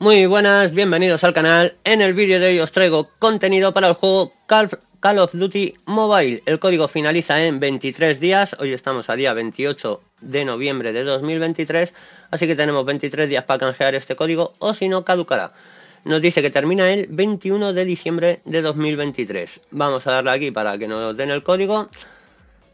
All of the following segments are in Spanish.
Muy buenas, bienvenidos al canal. En el vídeo de hoy os traigo contenido para el juego Call of Duty Mobile. El código finaliza en 23 días, hoy estamos a día 28 de noviembre de 2023, así que tenemos 23 días para canjear este código o si no caducará. Nos dice que termina el 21 de diciembre de 2023. Vamos a darle aquí para que nos den el código.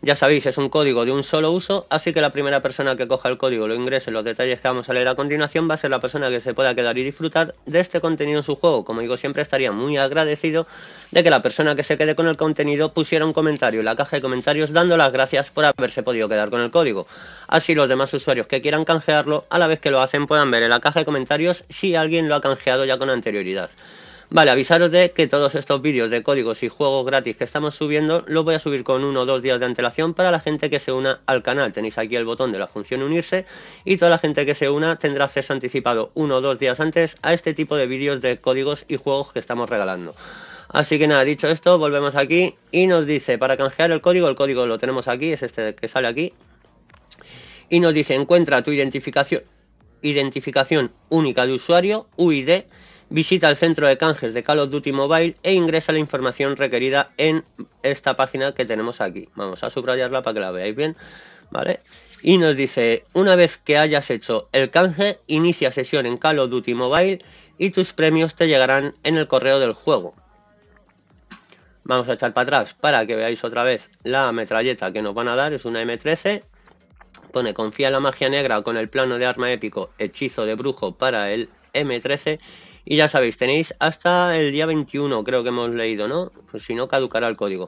Ya sabéis, es un código de un solo uso, así que la primera persona que coja el código, lo ingrese en los detalles que vamos a leer a continuación, va a ser la persona que se pueda quedar y disfrutar de este contenido en su juego. Como digo, siempre estaría muy agradecido de que la persona que se quede con el contenido pusiera un comentario en la caja de comentarios dando las gracias por haberse podido quedar con el código. Así los demás usuarios que quieran canjearlo, a la vez que lo hacen, puedan ver en la caja de comentarios si alguien lo ha canjeado ya con anterioridad. Vale, avisaros de que todos estos vídeos de códigos y juegos gratis que estamos subiendo los voy a subir con uno o dos días de antelación para la gente que se una al canal. Tenéis aquí el botón de la función unirse y toda la gente que se una tendrá acceso anticipado uno o dos días antes a este tipo de vídeos de códigos y juegos que estamos regalando. Así que nada, dicho esto, volvemos aquí y nos dice, para canjear el código, el código lo tenemos aquí, es este que sale aquí. Y nos dice, encuentra tu identificación, identificación única de usuario, UID, visita el centro de canjes de Call of Duty Mobile e ingresa la información requerida en esta página que tenemos aquí. Vamos a subrayarla para que la veáis bien, ¿vale? Y nos dice, una vez que hayas hecho el canje, inicia sesión en Call of Duty Mobile y tus premios te llegarán en el correo del juego. Vamos a echar para atrás para que veáis otra vez la metralleta que nos van a dar, es una M13. Pone, confía la magia negra con el plano de arma épico, hechizo de brujo para el M13 y ya sabéis, tenéis hasta el día 21, creo que hemos leído, ¿no? Pues si no, caducará el código.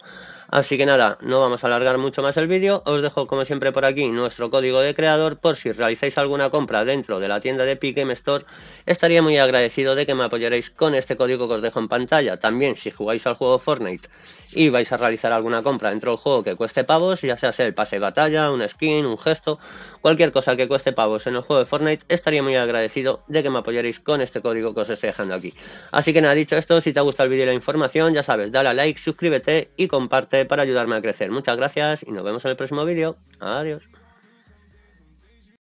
Así que nada, no vamos a alargar mucho más el vídeo. Os dejo, como siempre, por aquí nuestro código de creador. Por si realizáis alguna compra dentro de la tienda de Epic Store, estaría muy agradecido de que me apoyaréis con este código que os dejo en pantalla. También, si jugáis al juego Fortnite y vais a realizar alguna compra dentro del juego que cueste pavos, ya sea el pase de batalla, un skin, un gesto, cualquier cosa que cueste pavos en el juego de Fortnite, estaría muy agradecido de que me apoyaréis con este código que os estoy dejando aquí. Así que nada, dicho esto, si te ha gustado el vídeo y la información, ya sabes, dale a like, suscríbete y comparte para ayudarme a crecer. Muchas gracias y nos vemos en el próximo vídeo. Adiós.